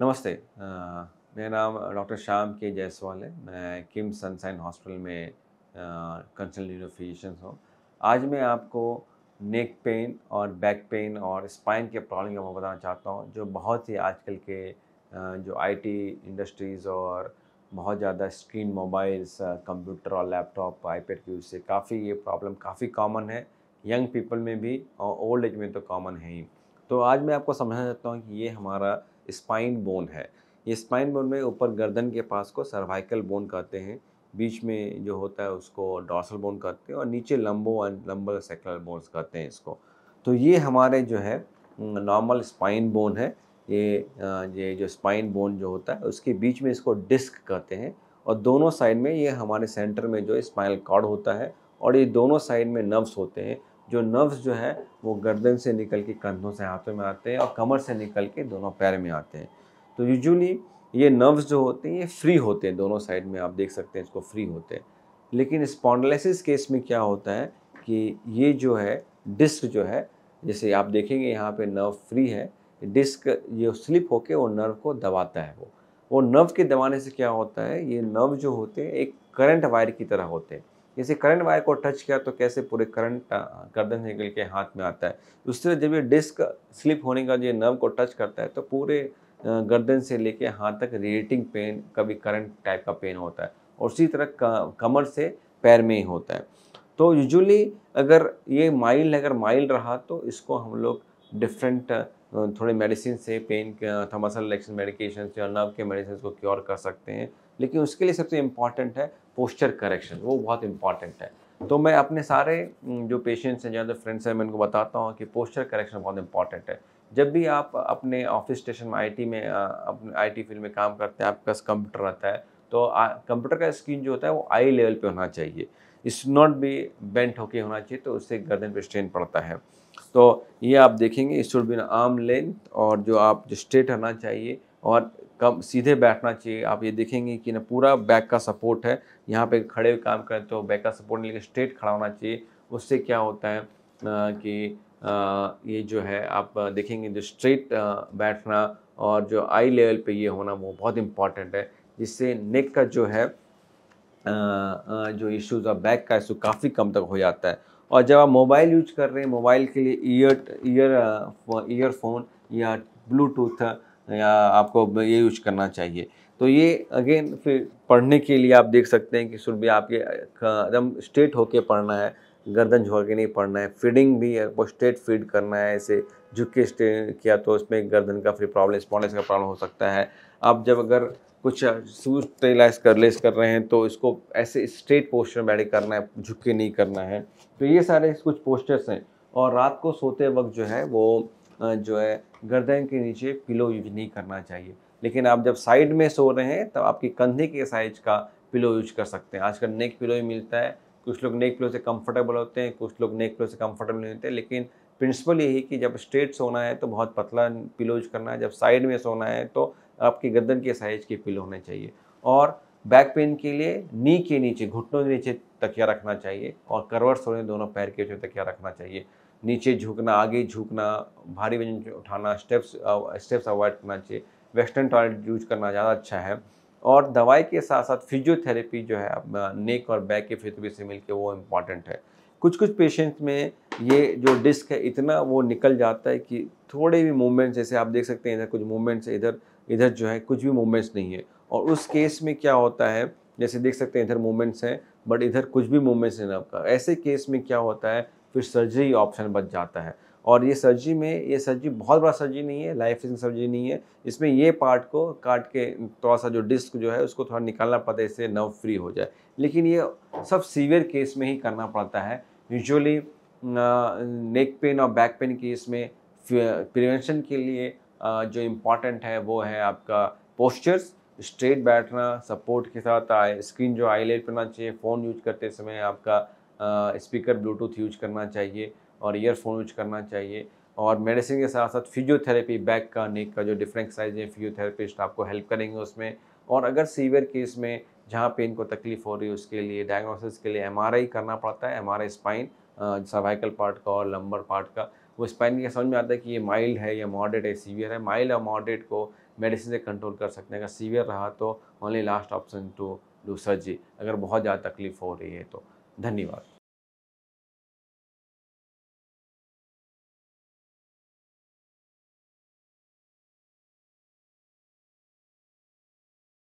नमस्ते मेरा नाम डॉक्टर श्याम के जायसवाल है मैं किम सनसाइन हॉस्पिटल में कंसल्ट न्यूरो फिजिशियन हूँ आज मैं आपको नेक पेन और बैक पेन और स्पाइन के प्रॉब्लम के बारे बताना चाहता हूँ जो बहुत ही आजकल के जो आईटी इंडस्ट्रीज़ और बहुत ज़्यादा स्क्रीन मोबाइल्स कंप्यूटर और लैपटॉप आईपैड के यूज से काफ़ी ये प्रॉब्लम काफ़ी कॉमन है यंग पीपल में भी और ओल्ड एज में तो कॉमन है ही तो आज मैं आपको समझना चाहता हूँ कि ये हमारा स्पाइन बोन है ये स्पाइन बोन में ऊपर गर्दन के पास को सर्वाइकल बोन कहते हैं बीच में जो होता है उसको डॉसल बोन कहते हैं और नीचे लंबो एंड लंबल सेक्लर बोन्स कहते हैं इसको तो ये हमारे जो है नॉर्मल स्पाइन बोन है ये ये जो स्पाइन बोन जो होता है उसके बीच में इसको डिस्क कहते हैं और दोनों साइड में ये हमारे सेंटर में जो स्पाइनल कॉर्ड होता है और ये दोनों साइड में नर्व्स होते हैं जो नर्व्स जो है वो गर्दन से निकल के कंधों से हाथों में आते हैं और कमर से निकल के दोनों पैर में आते हैं तो यूजुअली ये नर्व्स जो होते हैं ये फ्री होते हैं दोनों साइड में आप देख सकते हैं इसको फ्री होते हैं लेकिन स्पॉन्डलाइसिस केस में क्या होता है कि ये जो है डिस्क जो है जैसे आप देखेंगे यहाँ पे नर्व फ्री है डिस्क ये स्लिप होके वो नर्व को दबाता है वो वो नर्व के दबाने से क्या होता है ये नर्व जो होते हैं एक करंट वायर की तरह होते हैं जैसे करंट वायर को टच किया तो कैसे पूरे करंट गर्दन से निकल के हाथ में आता है दूसरे तो जब ये डिस्क स्लिप होने का जो नर्व को टच करता है तो पूरे गर्दन से लेके हाथ तक रेटिंग पेन कभी करंट टाइप का पेन होता है और उसी तरह कमर से पैर में ही होता है तो यूजुअली अगर ये माइल अगर माइल रहा तो इसको हम लोग डिफरेंट थोड़े मेडिसिन से पेन था मसल रिलेक्शन मेडिकेशन और नर्व के मेडिसिन को क्योर कर सकते हैं लेकिन उसके लिए सबसे इम्पॉर्टेंट है पोस्चर करेक्शन वो बहुत इंपॉर्टेंट है तो मैं अपने सारे जो पेशेंट्स हैं जहाँ जो फ्रेंड्स हैं मैं उनको बताता हूँ कि पोस्चर करेक्शन बहुत इंपॉर्टेंट है जब भी आप अपने ऑफिस स्टेशन में आईटी में अपने आईटी फील्ड में काम करते हैं आपके पास कंप्यूटर रहता है तो कंप्यूटर का स्क्रीन जो होता है वो आई लेवल पे होना चाहिए इस नॉट भी बेंट होके होना चाहिए तो उससे गर्दन पे स्ट्रेन पड़ता है तो ये आप देखेंगे इस शुड बी आर्म लेंथ और जो आप जो स्ट्रेट होना चाहिए और कम सीधे बैठना चाहिए आप ये देखेंगे कि ना पूरा बैक का सपोर्ट है यहाँ पे खड़े हुए काम करें तो बैक का सपोर्ट नहीं लेकिन स्ट्रेट खड़ा होना चाहिए उससे क्या होता है कि ये जो है आप देखेंगे जो स्ट्रेट बैठना और जो आई लेवल पे ये होना वो बहुत इम्पॉर्टेंट है जिससे नेक का जो है जो इश्यूज और बैक का इशू काफ़ी कम तक हो जाता है और जब आप मोबाइल यूज कर रहे हैं मोबाइल के लिए ईयर ईयर ईयरफोन या ब्लूटूथ या आपको ये यूज करना चाहिए तो ये अगेन फिर पढ़ने के लिए आप देख सकते हैं कि सुर भी आपके एकदम स्ट्रेट होके पढ़ना है गर्दन झोंक के नहीं पढ़ना है फीडिंग भी है आपको स्ट्रेट फीड करना है ऐसे झुक के किया तो उसमें गर्दन का फिर प्रॉब्लम स्पॉन्डस का प्रॉब्लम हो सकता है आप जब अगर कुछ सूज टेलाइज कर लेस कर रहे हैं तो इसको ऐसे स्ट्रेट पोस्चर में करना है झुक के नहीं करना है तो ये सारे कुछ पोस्चर्स हैं और रात को सोते वक्त जो है वो जो है गर्दन के नीचे पिलो यूज नहीं करना चाहिए लेकिन आप जब साइड में सो रहे हैं तब आपकी कंधे के साइज का पिलो यूज कर सकते हैं आजकल नेक पिलो ही मिलता है कुछ लोग नेक पिलो से कंफर्टेबल होते हैं कुछ लोग नेक पिलो से कंफर्टेबल नहीं होते लेकिन प्रिंसिपल यही कि जब स्ट्रेट सोना है तो बहुत पतला पिलोज करना है जब साइड में सोना है तो आपकी गर्दन के साइज के पिलो होने चाहिए और बैक पेन के लिए नी के नीचे घुटनों के नीचे तकिया रखना चाहिए और करवट सोने दोनों पैर के तकिया रखना चाहिए नीचे झुकना आगे झुकना भारी वजन उठाना स्टेप्स स्टेप्स अवॉइड करना चाहिए वेस्टर्न टॉयलेट यूज करना ज़्यादा अच्छा है और दवाई के साथ साथ फिजियोथेरेपी जो है नेक और बैक के फिजोथेरेपी तो से मिलकर वो इम्पॉर्टेंट है कुछ कुछ पेशेंट्स में ये जो डिस्क है इतना वो निकल जाता है कि थोड़े भी मूवमेंट्स जैसे आप देख सकते हैं इधर कुछ मूवमेंट्स इधर इधर जो है कुछ भी मूवमेंट्स नहीं है और उस केस में क्या होता है जैसे देख सकते हैं इधर मूवमेंट्स हैं बट इधर कुछ भी मूवमेंट्स नहीं आपका ऐसे केस में क्या होता है फिर सर्जरी ऑप्शन बच जाता है और ये सर्जरी में ये सर्जरी बहुत बड़ा सर्जरी नहीं है लाइफ सेविंग सर्जरी नहीं है इसमें ये पार्ट को काट के थोड़ा सा जो डिस्क जो है उसको थोड़ा निकालना पड़ता है इससे नर्व फ्री हो जाए लेकिन ये सब सीवियर केस में ही करना पड़ता है यूजुअली नेक पेन और बैक पेन की इसमें प्रिवेंशन के लिए जो इम्पॉर्टेंट है वो है आपका पोस्चर्स स्ट्रेट बैठना सपोर्ट के साथ आए स्क्रीन जो आई लेट करना चाहिए फ़ोन यूज करते समय आपका स्पीकर ब्लूटूथ यूज करना चाहिए और ईयरफोन यूज करना चाहिए और मेडिसिन के साथ साथ फिजियोथेरेपी बैक का नेक का जो डिफरेंट साइज है फिजियोथेरेपिस्ट आपको हेल्प करेंगे उसमें और अगर सीवियर केस में जहाँ पेन को तकलीफ हो रही है उसके लिए डायग्नोसिस के लिए एमआरआई करना पड़ता है एमआरआई स्पाइन सर्वाइकल पार्ट का और लंबर पार्ट का वो स्पाइन के समझ में आता है कि ये माइल्ड है या मॉडरेट है सीवियर है माइल्ड और मॉडरेट को मेडिसिन से कंट्रोल कर सकते हैं अगर सीवियर रहा तो only last option to do surgery अगर बहुत ज़्यादा तकलीफ हो रही है तो धन्यवाद